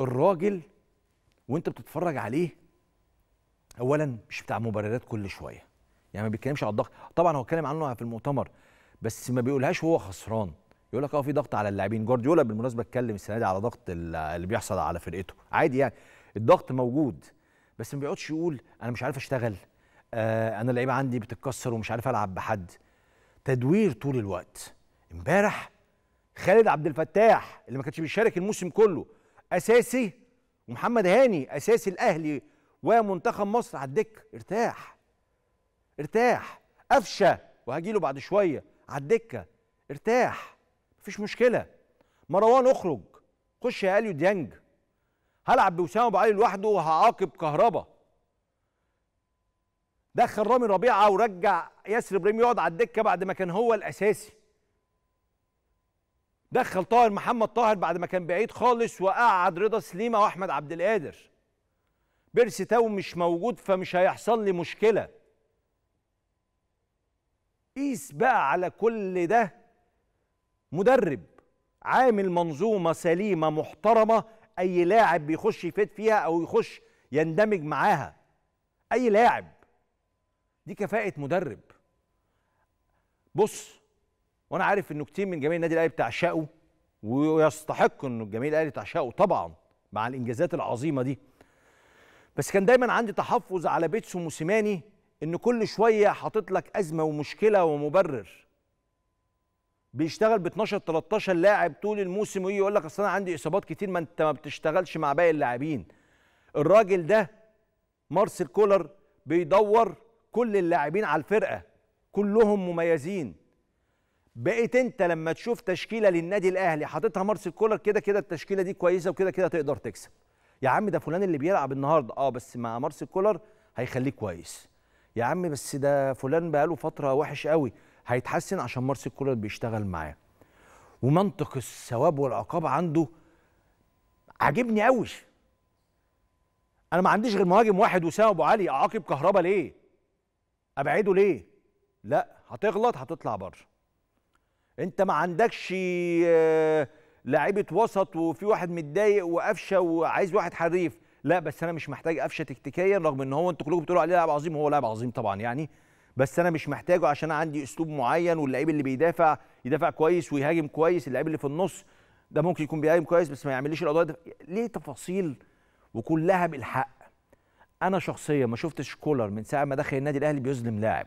الراجل وانت بتتفرج عليه اولا مش بتاع مبررات كل شويه يعني ما بيتكلمش على الضغط طبعا هو اتكلم عنه في المؤتمر بس ما بيقولهاش وهو خسران يقول لك اه في ضغط على اللاعبين جوارديولا بالمناسبه اتكلم السنه دي على ضغط اللي بيحصل على فرقته عادي يعني الضغط موجود بس ما بيقعدش يقول انا مش عارف اشتغل آه انا اللعيبه عندي بتتكسر ومش عارف العب بحد تدوير طول الوقت امبارح خالد عبد الفتاح اللي ما كانش بيشارك الموسم كله اساسي ومحمد هاني اساسي الاهلي ومنتخب مصر على الدكه ارتاح ارتاح قفشه وهجيله بعد شويه على الدكه ارتاح مفيش مشكله مروان اخرج خش يا اليو ديانج هلعب بوسام ابو علي لوحده وهعاقب كهربا دخل رامي ربيعه ورجع ياسر ابراهيم يقعد على الدكه بعد ما كان هو الاساسي دخل طاهر محمد طاهر بعد ما كان بعيد خالص وقعد رضا سليمه واحمد عبد القادر بيرسي تاو مش موجود فمش هيحصل لي مشكله قيس بقى على كل ده مدرب عامل منظومه سليمه محترمه اي لاعب بيخش يفيد فيها او يخش يندمج معاها اي لاعب دي كفاءه مدرب بص وانا عارف انه كتير من جماهير النادي الاهلي بتعشقه ويستحق انه الجماهير الاهلي تعشقه طبعا مع الانجازات العظيمه دي بس كان دايما عندي تحفظ على بيتسو موسيماني ان كل شويه حاطط لك ازمه ومشكله ومبرر بيشتغل ب 12 13 لاعب طول الموسم ويجي يقول لك اصل انا عندي اصابات كتير ما انت ما بتشتغلش مع باقي اللاعبين الراجل ده مارسيل كولر بيدور كل اللاعبين على الفرقه كلهم مميزين بقيت انت لما تشوف تشكيله للنادي الاهلي حاططها مارسيل كولر كده كده التشكيله دي كويسه وكده كده تقدر تكسب يا عم ده فلان اللي بيلعب النهارده اه بس مع مارسيل كولر هيخليك كويس يا عم بس ده فلان بقاله فتره وحش قوي هيتحسن عشان مارسيل كولر بيشتغل معاه ومنطق الثواب والعقاب عنده عاجبني قوي انا ما عنديش غير مهاجم واحد وسام ابو علي اعاقب كهربا ليه ابعده ليه لا هتغلط هتطلع بره انت ما عندكش آه، لعيبه وسط وفي واحد متضايق وقفشه وعايز واحد حريف لا بس انا مش محتاج قفشه تكتيكيا رغم ان هو انتوا كلكم بتقولوا عليه لاعب عظيم هو لاعب عظيم طبعا يعني بس انا مش محتاجه عشان عندي اسلوب معين واللعيب اللي بيدافع يدافع كويس ويهاجم كويس اللعيب اللي في النص ده ممكن يكون بيهاجم كويس بس ما يعمليش القضايا ليه تفاصيل وكلها بالحق انا شخصيا ما شفتش كولر من ساعه ما دخل النادي الاهلي بيظلم لاعب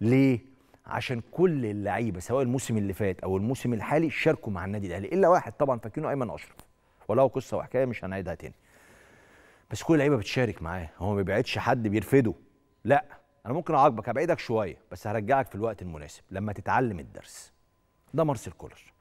ليه عشان كل اللعيبه سواء الموسم اللي فات او الموسم الحالي شاركوا مع النادي الاهلي الا واحد طبعا فاكرينه ايمن اشرف وله قصه وحكايه مش هنعيدها تاني بس كل اللعيبه بتشارك معاه هو ما بيبعدش حد بيرفده لا انا ممكن اعاقبك هبعدك شويه بس هرجعك في الوقت المناسب لما تتعلم الدرس ده مارسيل كولر